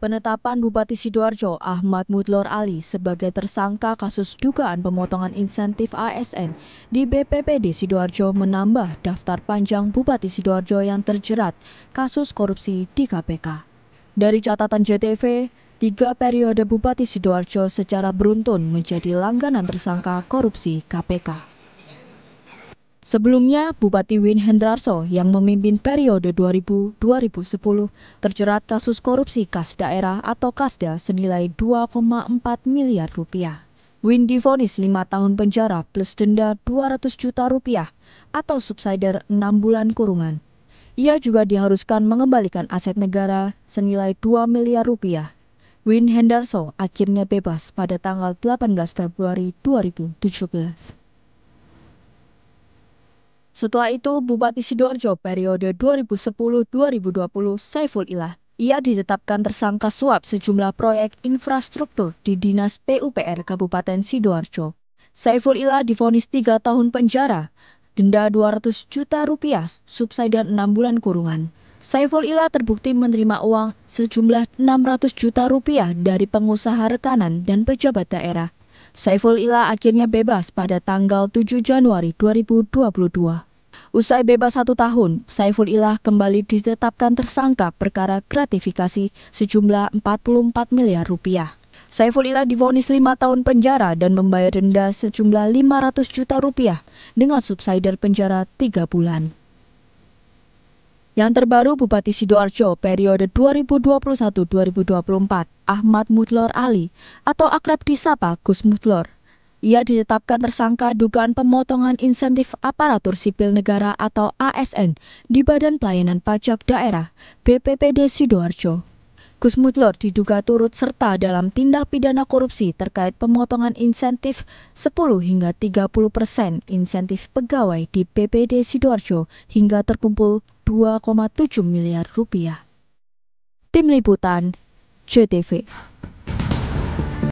Penetapan Bupati Sidoarjo Ahmad Mudlor Ali sebagai tersangka kasus dugaan pemotongan insentif ASN di BPPD Sidoarjo menambah daftar panjang Bupati Sidoarjo yang terjerat kasus korupsi di KPK. Dari catatan JTV, tiga periode Bupati Sidoarjo secara beruntun menjadi langganan tersangka korupsi KPK. Sebelumnya, Bupati Win Hendrarso yang memimpin periode 2000-2010 terjerat kasus korupsi kas daerah atau kasda senilai 2,4 miliar rupiah. Win divonis 5 tahun penjara plus denda 200 juta rupiah atau subsider 6 bulan kurungan. Ia juga diharuskan mengembalikan aset negara senilai 2 miliar rupiah. Win Hendarso akhirnya bebas pada tanggal 18 Februari 2017. Setelah itu, Bupati Sidoarjo periode 2010-2020 Saiful Ilah, ia ditetapkan tersangka suap sejumlah proyek infrastruktur di Dinas PUPR Kabupaten Sidoarjo. Saiful Ilah difonis 3 tahun penjara, denda 200 juta rupiah, subsidi 6 bulan kurungan. Saiful Ilah terbukti menerima uang sejumlah 600 juta rupiah dari pengusaha rekanan dan pejabat daerah. Saiful Ilah akhirnya bebas pada tanggal 7 Januari 2022. Usai bebas satu tahun, Saiful Ilah kembali ditetapkan tersangka perkara gratifikasi sejumlah 44 miliar rupiah. Saiful Ilah divonis lima tahun penjara dan membayar denda sejumlah 500 juta rupiah dengan subsider penjara tiga bulan. Yang terbaru Bupati Sidoarjo periode 2021-2024, Ahmad Mutlor Ali atau akrab disapa Gus Mutlor, ia ditetapkan tersangka dugaan pemotongan insentif aparatur sipil negara atau ASN di Badan Pelayanan Pajak Daerah BPPD Sidoarjo. Gus Mutlor diduga turut serta dalam tindak pidana korupsi terkait pemotongan insentif 10 hingga 30 persen insentif pegawai di BPD Sidoarjo hingga terkumpul 2,7 miliar rupiah. Tim Liputan JTV